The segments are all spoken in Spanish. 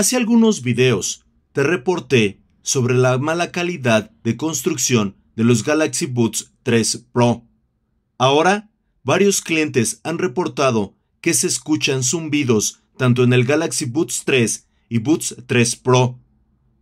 Hace algunos videos te reporté sobre la mala calidad de construcción de los Galaxy Boots 3 Pro. Ahora, varios clientes han reportado que se escuchan zumbidos tanto en el Galaxy Boots 3 y Boots 3 Pro.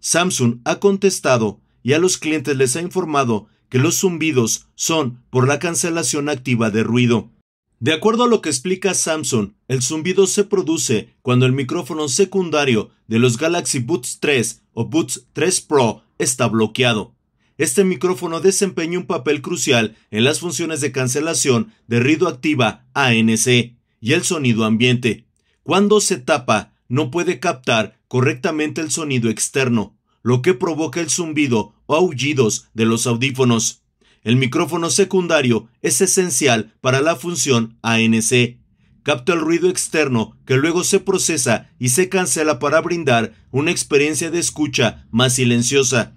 Samsung ha contestado y a los clientes les ha informado que los zumbidos son por la cancelación activa de ruido. De acuerdo a lo que explica Samsung, el zumbido se produce cuando el micrófono secundario de los Galaxy Boots 3 o Boots 3 Pro está bloqueado. Este micrófono desempeña un papel crucial en las funciones de cancelación de ruido activa ANC y el sonido ambiente. Cuando se tapa, no puede captar correctamente el sonido externo, lo que provoca el zumbido o aullidos de los audífonos. El micrófono secundario es esencial para la función ANC. Capta el ruido externo que luego se procesa y se cancela para brindar una experiencia de escucha más silenciosa.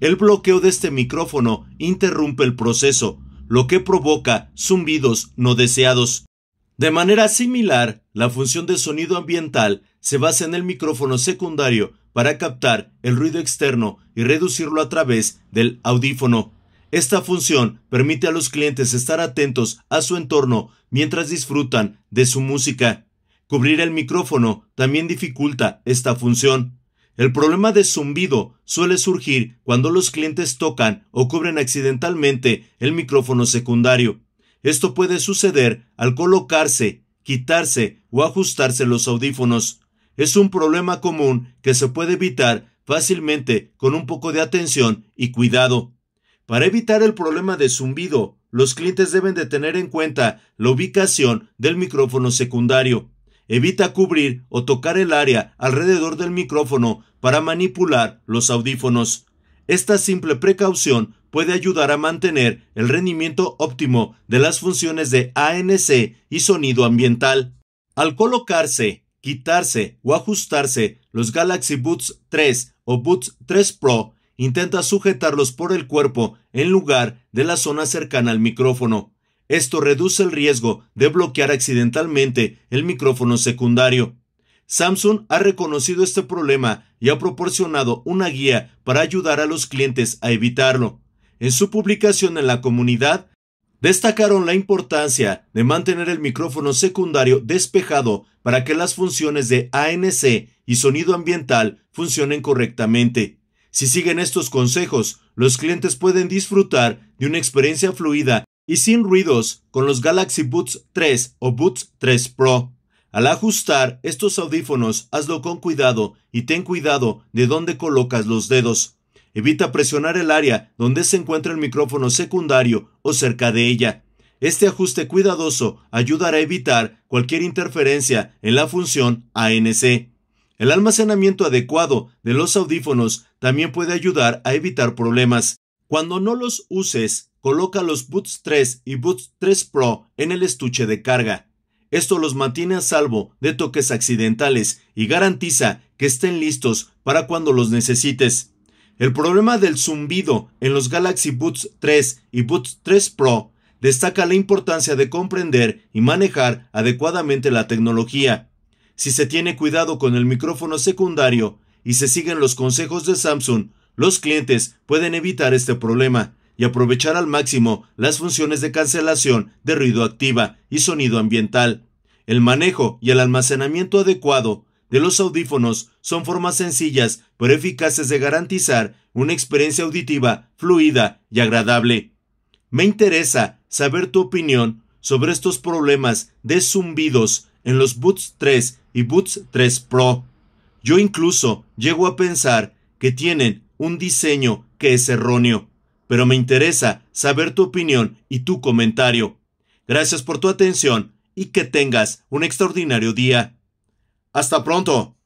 El bloqueo de este micrófono interrumpe el proceso, lo que provoca zumbidos no deseados. De manera similar, la función de sonido ambiental se basa en el micrófono secundario para captar el ruido externo y reducirlo a través del audífono. Esta función permite a los clientes estar atentos a su entorno mientras disfrutan de su música. Cubrir el micrófono también dificulta esta función. El problema de zumbido suele surgir cuando los clientes tocan o cubren accidentalmente el micrófono secundario. Esto puede suceder al colocarse, quitarse o ajustarse los audífonos. Es un problema común que se puede evitar fácilmente con un poco de atención y cuidado. Para evitar el problema de zumbido, los clientes deben de tener en cuenta la ubicación del micrófono secundario. Evita cubrir o tocar el área alrededor del micrófono para manipular los audífonos. Esta simple precaución puede ayudar a mantener el rendimiento óptimo de las funciones de ANC y sonido ambiental. Al colocarse, quitarse o ajustarse los Galaxy Boots 3 o Boots 3 Pro intenta sujetarlos por el cuerpo en lugar de la zona cercana al micrófono. Esto reduce el riesgo de bloquear accidentalmente el micrófono secundario. Samsung ha reconocido este problema y ha proporcionado una guía para ayudar a los clientes a evitarlo. En su publicación en la comunidad, destacaron la importancia de mantener el micrófono secundario despejado para que las funciones de ANC y sonido ambiental funcionen correctamente. Si siguen estos consejos, los clientes pueden disfrutar de una experiencia fluida y sin ruidos con los Galaxy Boots 3 o Boots 3 Pro. Al ajustar estos audífonos, hazlo con cuidado y ten cuidado de dónde colocas los dedos. Evita presionar el área donde se encuentra el micrófono secundario o cerca de ella. Este ajuste cuidadoso ayudará a evitar cualquier interferencia en la función ANC. El almacenamiento adecuado de los audífonos también puede ayudar a evitar problemas. Cuando no los uses, coloca los Boots 3 y Boots 3 Pro en el estuche de carga. Esto los mantiene a salvo de toques accidentales y garantiza que estén listos para cuando los necesites. El problema del zumbido en los Galaxy Boots 3 y Boots 3 Pro destaca la importancia de comprender y manejar adecuadamente la tecnología. Si se tiene cuidado con el micrófono secundario y se siguen los consejos de Samsung, los clientes pueden evitar este problema y aprovechar al máximo las funciones de cancelación de ruido activa y sonido ambiental. El manejo y el almacenamiento adecuado de los audífonos son formas sencillas pero eficaces de garantizar una experiencia auditiva fluida y agradable. Me interesa saber tu opinión sobre estos problemas de zumbidos en los Boots 3 y Boots 3 Pro. Yo incluso llego a pensar que tienen un diseño que es erróneo, pero me interesa saber tu opinión y tu comentario. Gracias por tu atención y que tengas un extraordinario día. Hasta pronto.